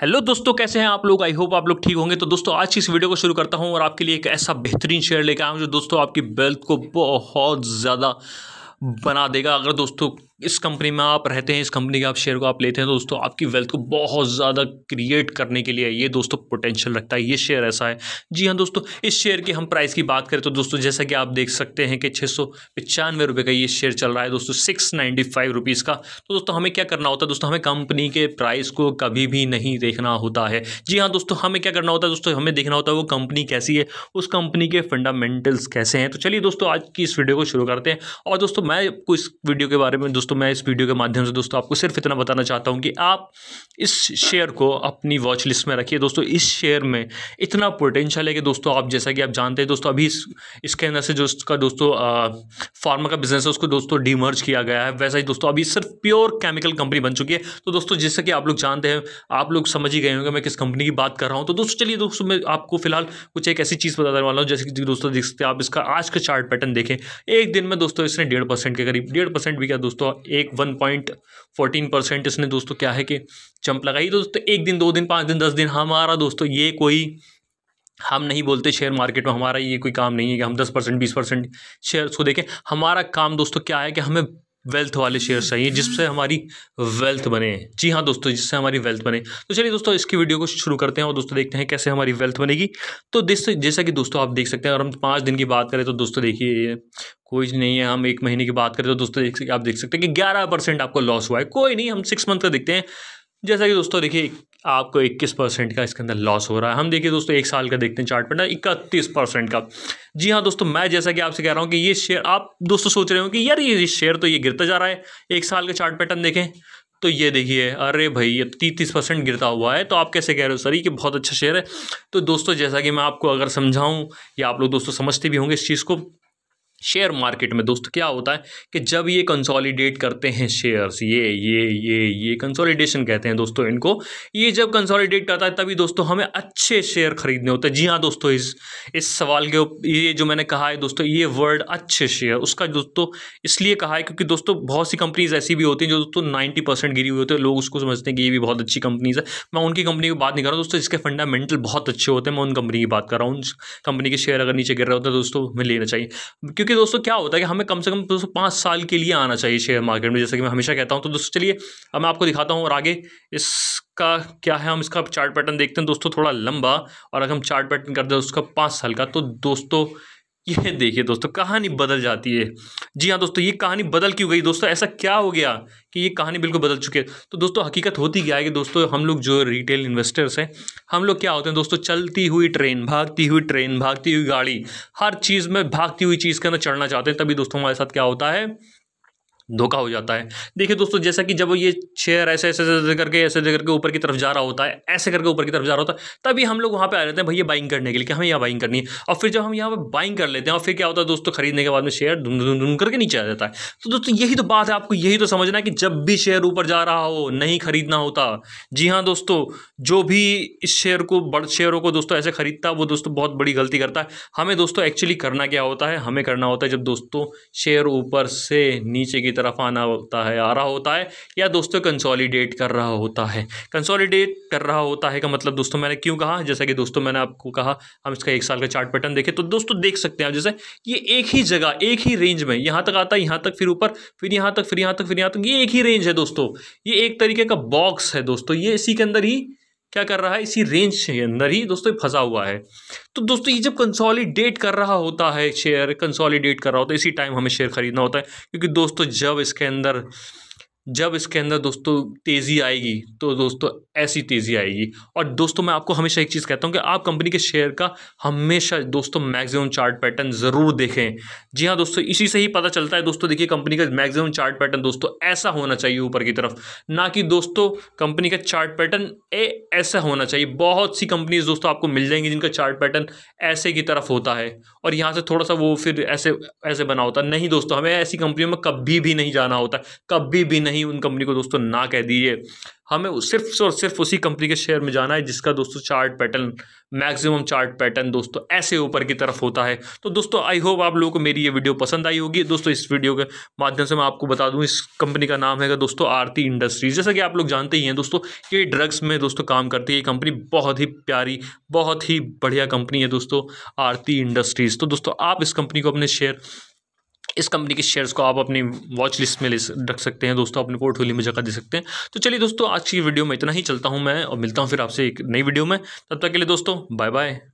Hello दोस्तों कैसे हैं आप लोग आई होप आप लोग ठीक होंगे तो दोस्तों आज की इस वीडियो को शुरू करता हूं और आपके लिए एक ऐसा बेहतरीन शेयर लेकर आया हूं जो दोस्तों आपकी वेल्थ को बहुत ज़्यादा बना देगा अगर दोस्तों इस कंपनी में आप रहते हैं इस कंपनी के आप शेयर को आप लेते हैं तो दोस्तों आपकी वेल्थ को बहुत ज़्यादा क्रिएट करने के लिए ये दोस्तों पोटेंशियल रखता है ये शेयर ऐसा है जी हाँ दोस्तों इस शेयर की हम प्राइस की बात करें तो दोस्तों जैसा कि आप देख सकते हैं कि छः सौ पचानवे रुपये का ये शेयर चल रहा है दोस्तों सिक्स नाइन्टी फाइव रुपीज़ का तो दोस्तों हमें क्या करना होता है दोस्तों हमें कंपनी के प्राइस को कभी भी नहीं देखना होता है जी हाँ दोस्तों हमें क्या करना होता है दोस्तों हमें देखना होता है वो कंपनी कैसी है उस कंपनी के फंडामेंटल्स कैसे हैं तो चलिए दोस्तों आज की इस वीडियो को शुरू करते हैं और दोस्तों मैं आपको इस वीडियो के बारे में दोस्तों मैं इस वीडियो के माध्यम से दोस्तों आपको सिर्फ इतना बताना चाहता हूँ कि आप इस शेयर को अपनी वॉच लिस्ट में रखिए दोस्तों इस शेयर में इतना पोटेंशियल है कि दोस्तों आप जैसा कि आप जानते हैं दोस्तों अभी इस इसके अंदर से जो उसका दोस्तों फार्मा का बिजनेस है उसको दोस्तों डीमर्ज किया गया है वैसा ही दोस्तों अभी सिर्फ प्योर केमिकल कंपनी बन चुकी है तो दोस्तों जैसा कि आप लोग जानते हैं आप लोग समझ ही गए होंगे मैं किस कंपनी की बात कर रहा हूँ तो दोस्तों चलिए दोस्तों मैं आपको फिलहाल कुछ एक ऐसी चीज़ बताने वाला हूँ जैसे कि दोस्तों देख सकते हैं आप इसका आज का चार्ट पैटर्न देखें एक दिन में दोस्तों इसने डेढ़ परसेंट के करीब डेढ़ परसेंट भी क्या दोस्तों एक वन पॉइंट फोर्टीन परसेंट इसने दोस्तों क्या है कि चंप लगाई तो दोस्तों एक दिन दो दिन पाँच दिन दस दिन हमारा दोस्तों ये कोई हम नहीं बोलते शेयर मार्केट में हमारा ये कोई काम नहीं है कि हम दस परसेंट बीस परसेंट शेयर्स को देखें हमारा काम दोस्तों क्या है कि हमें वेल्थ वाले शेयर्स चाहिए जिससे हमारी वेल्थ बने जी हाँ दोस्तों जिससे हमारी वेल्थ बने तो चलिए दोस्तों इसकी वीडियो को शुरू करते हैं और दोस्तों देखते हैं कैसे हमारी वेल्थ बनेगी तो दिस जैसा कि दोस्तों आप देख सकते हैं अगर हम पाँच दिन की बात करें तो दोस्तों देखिए कोई नहीं है हम एक महीने की बात करें तो दोस्तों देख आप देख सकते हैं कि ग्यारह परसेंट आपको लॉस हुआ है कोई नहीं हम सिक्स मंथ का देखते हैं जैसा कि दोस्तों देखिए आपको 21 परसेंट का इसके अंदर लॉस हो रहा है हम देखिए दोस्तों एक साल का देखते हैं चार्ट पर इकतीस परसेंट का जी हाँ दोस्तों मैं जैसा कि आपसे कह रहा हूँ कि ये शेयर आप दोस्तों सोच रहे हो कि यार ये शेयर तो ये गिरता जा रहा है एक साल का चार्ट पैटर्न देखें तो ये देखिए अरे भाई ये तीस परसेंट गिरता हुआ है तो आप कैसे कह रहे हो सर ये बहुत अच्छा शेयर है तो दोस्तों जैसा कि मैं आपको अगर समझाऊँ या आप लोग दोस्तों समझते भी होंगे इस चीज़ को शेयर मार्केट में दोस्तों क्या होता है कि जब ये कंसोलिडेट करते हैं शेयर्स ये ये ये ये कंसोलिडेशन कहते हैं दोस्तों इनको ये जब कंसोलिडेट करता है तभी दोस्तों हमें अच्छे शेयर खरीदने होते हैं जी हाँ दोस्तों इस इस सवाल के ये जो मैंने कहा है दोस्तों ये वर्ड अच्छे शेयर उसका दोस्तों इसलिए कहा है क्योंकि दोस्तों बहुत सी कंपनीज ऐसी भी होती हैं जो दोस्तों नाइन्टी परसेंट गिरी हुई होती है लोग उसको समझते हैं कि ये भी बहुत अच्छी कंपनीज है मैं उनकी कंपनी की बात नहीं कर रहा हूँ दोस्तों इसके फंडामेंटल बहुत अच्छे होते हैं मैं उन कंपनी की बात कर रहा हूँ उन कंपनी के शेयर अगर नीचे गिर रहे होते हैं दोस्तों हमें लेना चाहिए क्योंकि क्योंकि दोस्तों क्या होता है कि हमें कम से कम दोस्तों पाँच साल के लिए आना चाहिए शेयर मार्केट में जैसे कि मैं हमेशा कहता हूँ तो दोस्तों चलिए अब मैं आपको दिखाता हूँ और आगे इसका क्या है हम इसका चार्ट पैटर्न देखते हैं दोस्तों थोड़ा लंबा और अगर हम चार्ट पैटर्न करते हैं उसका पाँच साल का तो दोस्तों ये देखिए दोस्तों कहानी बदल जाती है जी हाँ दोस्तों ये कहानी बदल क्यों गई दोस्तों ऐसा क्या हो गया कि ये कहानी बिल्कुल बदल चुकी है तो दोस्तों हकीकत होती क्या है कि दोस्तों हम लोग जो रिटेल इन्वेस्टर्स हैं हम लोग क्या होते हैं दोस्तों चलती हुई ट्रेन भागती हुई ट्रेन भागती हुई गाड़ी हर चीज़ में भागती हुई चीज़ के अंदर चढ़ना चाहते हैं तभी दोस्तों हमारे साथ क्या होता है धोखा हो जाता है हम्म। देखिए दोस्तों जैसा कि जब ये शेयर ऐसे ऐसे ऐसे करके ऐसे ऐसे करके ऊपर की तरफ जा रहा होता है ऐसे करके ऊपर की तरफ जा रहा होता है तभी हम लोग वहाँ पे आ जाते हैं भैया बाइंग करने के लिए कि हमें यहाँ बाइंग करनी है और फिर जब हम यहाँ पे बाइंग कर लेते हैं और फिर क्या होता है दोस्तों खरीदने के बाद में शेयर धुन धुन धुन करके नीचे आ जाता है तो दोस्तों यही तो बात है आपको यही तो समझना है कि जब भी शेयर ऊपर जा रहा हो नहीं खरीदना होता जी हाँ दोस्तों जो भी इस शेयर को बड़ शेयरों को दोस्तों ऐसे खरीदता है वो दोस्तों बहुत बड़ी गलती करता है हमें दोस्तों एक्चुअली करना क्या होता है हमें करना होता है जब दोस्तों शेयर ऊपर से नीचे की की तरफ आना होता है आ रहा होता है या दोस्तों कंसोलिडेट कर रहा होता है कंसोलिडेट कर रहा होता है का मतलब दोस्तों मैंने क्यों कहा जैसा कि दोस्तों मैंने आपको कहा हम इसका एक साल का चार्ट पैटर्न देखें तो दोस्तों देख सकते हैं आप जैसे ये एक ही जगह एक ही रेंज में यहाँ तक आता है यहाँ तक फिर ऊपर फिर यहाँ तक फिर यहाँ तक फिर यहाँ तक ये एक ही रेंज है दोस्तों ये एक तरीके का बॉक्स है दोस्तों ये इसी के अंदर ही क्या कर रहा है इसी रेंज के अंदर ही दोस्तों फंसा हुआ है तो दोस्तों ये जब कंसोलिडेट कर रहा होता है शेयर कंसोलिडेट कर रहा होता है इसी टाइम हमें शेयर खरीदना होता है क्योंकि दोस्तों जब इसके अंदर जब इसके अंदर दोस्तों तेज़ी आएगी तो दोस्तों ऐसी तेज़ी आएगी और दोस्तों मैं आपको हमेशा एक चीज़ कहता हूँ कि आप कंपनी के शेयर का हमेशा दोस्तों मैक्सिमम चार्ट पैटर्न ज़रूर देखें जी हाँ दोस्तों इसी से ही पता चलता है दोस्तों देखिए कंपनी का मैक्सिमम चार्ट पैटर्न दोस्तों ऐसा होना चाहिए ऊपर की तरफ ना कि दोस्तों कंपनी का चार्ट पैटर्न ए ऐसा होना चाहिए बहुत सी कंपनीज दोस्तों आपको मिल जाएंगी जिनका चार्ट पैटर्न ऐसे की तरफ होता है और यहाँ से थोड़ा सा वो फिर ऐसे ऐसे बना होता नहीं दोस्तों हमें ऐसी कंपनियों में कभी भी नहीं जाना होता कभी भी नहीं नहीं उन कंपनी को दोस्तों ना कह दीजिए हमें सिर्फ और सिर्फ उसी कंपनी के शेयर में जाना है जिसका दोस्तों chart pattern maximum chart pattern दोस्तों ऐसे ऊपर की तरफ होता है तो दोस्तों आई होप आप लोगों को मेरी ये वीडियो पसंद आई होगी दोस्तों इस वीडियो के माध्यम से मैं आपको बता दूँ इस कंपनी का नाम है दोस्तों आरती इंडस्ट्रीज जैसा कि आप लोग जानते ही हैं दोस्तों ये ड्रग्स में दोस्तों काम करती है ये कंपनी बहुत ही प्यारी बहुत ही बढ़िया कंपनी है दोस्तों आरती इंडस्ट्रीज़ तो दोस्तों आप इस कंपनी को अपने शेयर इस कंपनी के शेयर्स को आप अपनी वॉच लिस्ट में ले रख सकते हैं दोस्तों अपने पोर्टफोलियो में जगह दे सकते हैं तो चलिए दोस्तों आज की वीडियो में इतना ही चलता हूँ मैं और मिलता हूँ फिर आपसे एक नई वीडियो में तब तक के लिए दोस्तों बाय बाय